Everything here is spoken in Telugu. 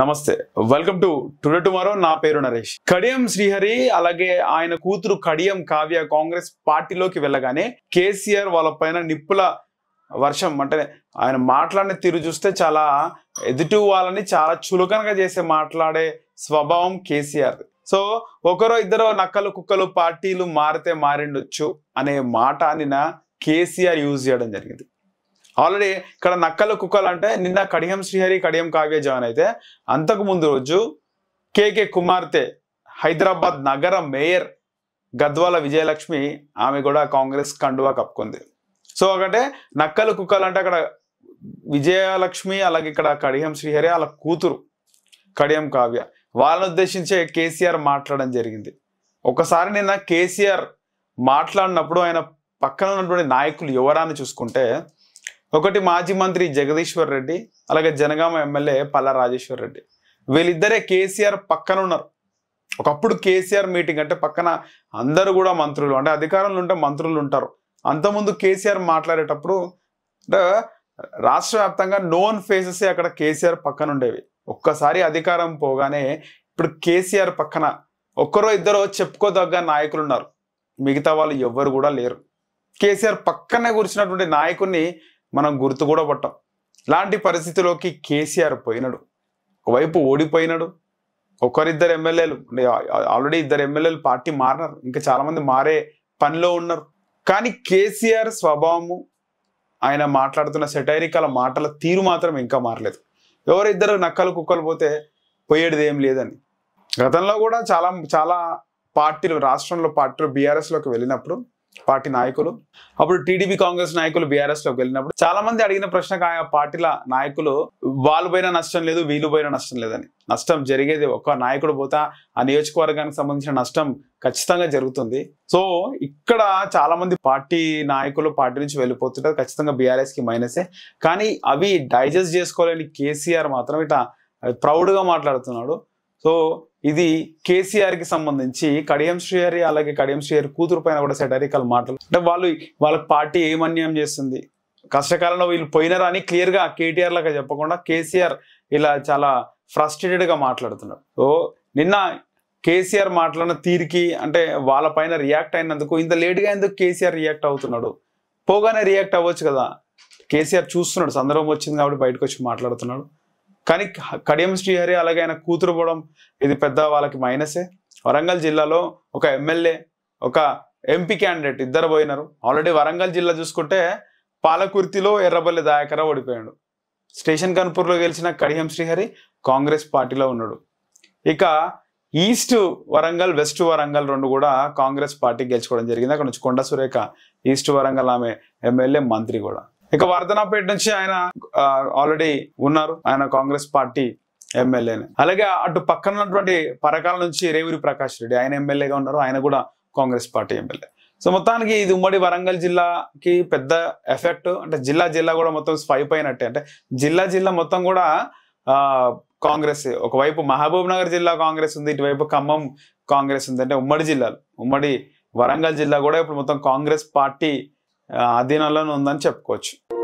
నమస్తే వెల్కమ్ టు టుడే టుమారో నా పేరు నరేష్ కడియం శ్రీహరి అలాగే ఆయన కూతురు కడియం కావ్య కాంగ్రెస్ పార్టీలోకి వెళ్ళగానే కేసీఆర్ వాళ్ళ పైన నిప్పుల వర్షం అంటే ఆయన మాట్లాడిన తీరు చూస్తే చాలా ఎదుటి వాళ్ళని చాలా చులకనగా చేసే మాట్లాడే స్వభావం కేసీఆర్ సో ఒకరో ఇద్దరు నక్కలు కుక్కలు పార్టీలు మారితే మారిండొచ్చు అనే మాట నిన్న కేసీఆర్ యూజ్ చేయడం జరిగింది ఆల్రెడీ ఇక్కడ నక్కలు కుక్కలు అంటే నిన్న కడియం శ్రీహరి కడియం కావ్య జాన్ అయితే అంతకు ముందు రోజు కేకే కుమార్తె హైదరాబాద్ నగర మేయర్ గద్వాల విజయలక్ష్మి ఆమె కూడా కాంగ్రెస్ కండువా కప్పుకుంది సో ఒకటే నక్కలు కుక్కలు అంటే అక్కడ విజయలక్ష్మి అలాగే ఇక్కడ కడియం శ్రీహరి వాళ్ళ కూతురు కడియం కావ్య వాళ్ళని ఉద్దేశించే కేసీఆర్ మాట్లాడడం జరిగింది ఒకసారి నిన్న కేసీఆర్ మాట్లాడినప్పుడు ఆయన పక్కన ఉన్నటువంటి నాయకులు ఎవరాన్ని చూసుకుంటే ఒకటి మాజీ మంత్రి జగదీశ్వర్ రెడ్డి అలాగే జనగామ ఎమ్మెల్యే పల్లా రాజేశ్వర్ రెడ్డి వీళ్ళిద్దరే కేసీఆర్ పక్కన ఉన్నారు ఒకప్పుడు కేసీఆర్ మీటింగ్ అంటే పక్కన అందరూ కూడా మంత్రులు అంటే అధికారంలో ఉంటే మంత్రులు ఉంటారు అంతకుముందు కేసీఆర్ మాట్లాడేటప్పుడు అంటే రాష్ట్ర వ్యాప్తంగా నోన్ ఫేసెసే అక్కడ కేసీఆర్ పక్కన ఉండేవి ఒక్కసారి అధికారం పోగానే ఇప్పుడు కేసీఆర్ పక్కన ఒక్కరో ఇద్దరో చెప్పుకోదగ్గ నాయకులు ఉన్నారు మిగతా వాళ్ళు ఎవ్వరు కూడా లేరు కేసీఆర్ పక్కనే కూర్చున్నటువంటి నాయకుడిని మనం గుర్తు కూడా పట్టాం ఇలాంటి పరిస్థితిలోకి కేసీఆర్ పోయినాడు ఒకవైపు ఓడిపోయినాడు ఒకరిద్దరు ఎమ్మెల్యేలు ఆల్రెడీ ఇద్దరు ఎమ్మెల్యేలు పార్టీ మారినారు ఇంకా చాలామంది మారే పనిలో ఉన్నారు కానీ కేసీఆర్ స్వభావము ఆయన మాట్లాడుతున్న సెటైరికల మాటల తీరు మాత్రం ఇంకా మారలేదు ఎవరిద్దరు నక్కలు కుక్కలు పోతే పోయేది ఏం లేదని గతంలో కూడా చాలా చాలా పార్టీలు రాష్ట్రంలో పార్టీలు బీఆర్ఎస్లోకి వెళ్ళినప్పుడు పార్టీ నాయకులు అప్పుడు టీడీపీ కాంగ్రెస్ నాయకులు బీఆర్ఎస్ లోకి వెళ్ళినప్పుడు చాలా మంది అడిగిన ప్రశ్నకు ఆయా పార్టీల నాయకులు వాళ్ళు పోయినా నష్టం లేదు వీళ్ళు పోయినా నష్టం లేదని నష్టం జరిగేది ఒక్క నాయకుడు పోతా ఆ నియోజకవర్గానికి సంబంధించిన నష్టం ఖచ్చితంగా జరుగుతుంది సో ఇక్కడ చాలా మంది పార్టీ నాయకులు పార్టీ నుంచి వెళ్ళిపోతుంటారు ఖచ్చితంగా బీఆర్ఎస్ కి మైనసే కానీ అవి డైజెస్ట్ చేసుకోలేని కేసీఆర్ మాత్రం ఇట్లా ప్రౌడ్గా మాట్లాడుతున్నాడు సో ఇది కేసీఆర్ కి సంబంధించి కడియం శ్రీహరి అలాగే కడియం శ్రీహరి కూతురు పైన కూడా సెటరికల్ మాటలు అంటే వాళ్ళు వాళ్ళ పార్టీ ఏమన్యాయం చేస్తుంది కష్టకాలంలో వీళ్ళు పోయినారా అని క్లియర్ గా కేటీఆర్ లాగా చెప్పకుండా కేసీఆర్ ఇలా చాలా ఫ్రస్ట్రేటెడ్ గా మాట్లాడుతున్నారు సో నిన్న కేసీఆర్ మాట్లాడిన తీరికి అంటే వాళ్ళ పైన రియాక్ట్ అయినందుకు ఇంత లేటుగా ఎందుకు కేసీఆర్ రియాక్ట్ అవుతున్నాడు పోగానే రియాక్ట్ అవ్వచ్చు కదా కేసీఆర్ చూస్తున్నాడు సందర్భం వచ్చింది కాబట్టి బయటకు వచ్చి మాట్లాడుతున్నాడు కానీ కడియం శ్రీహరి అలాగే ఆయన కూతురు పోవడం ఇది పెద్ద వాళ్ళకి మైనసే వరంగల్ జిల్లాలో ఒక ఎమ్మెల్యే ఒక ఎంపీ క్యాండిడేట్ ఇద్దరు పోయినారు ఆల్రెడీ వరంగల్ జిల్లా చూసుకుంటే పాలకుర్తిలో ఎర్రబల్లి దాయకర ఓడిపోయాడు స్టేషన్ కన్పూర్లో గెలిచిన కడియం శ్రీహరి కాంగ్రెస్ పార్టీలో ఉన్నాడు ఇక ఈస్ట్ వరంగల్ వెస్ట్ వరంగల్ రెండు కూడా కాంగ్రెస్ పార్టీ గెలుచుకోవడం జరిగింది అక్కడ నుంచి కొండ సురేఖ ఈస్ట్ వరంగల్ ఆమె ఎమ్మెల్యే మంత్రి కూడా ఇక వర్ధనాపేట నుంచి ఆయన ఆల్రెడీ ఉన్నారు ఆయన కాంగ్రెస్ పార్టీ ఎమ్మెల్యేనే అలాగే అటు పక్కన ఉన్నటువంటి పరకాల నుంచి రేవూరి ప్రకాష్ రెడ్డి ఆయన ఎమ్మెల్యేగా ఉన్నారు ఆయన కూడా కాంగ్రెస్ పార్టీ ఎమ్మెల్యే సో మొత్తానికి ఇది ఉమ్మడి వరంగల్ జిల్లాకి పెద్ద ఎఫెక్ట్ అంటే జిల్లా జిల్లా కూడా మొత్తం స్వైప్ అయినట్టే అంటే జిల్లా జిల్లా మొత్తం కూడా కాంగ్రెస్ ఒకవైపు మహబూబ్ నగర్ జిల్లా కాంగ్రెస్ ఉంది ఇటువైపు ఖమ్మం కాంగ్రెస్ ఉంది అంటే ఉమ్మడి జిల్లాలు ఉమ్మడి వరంగల్ జిల్లా కూడా ఇప్పుడు మొత్తం కాంగ్రెస్ పార్టీ అధీనంలోనే ఉందని చెప్పుకోవచ్చు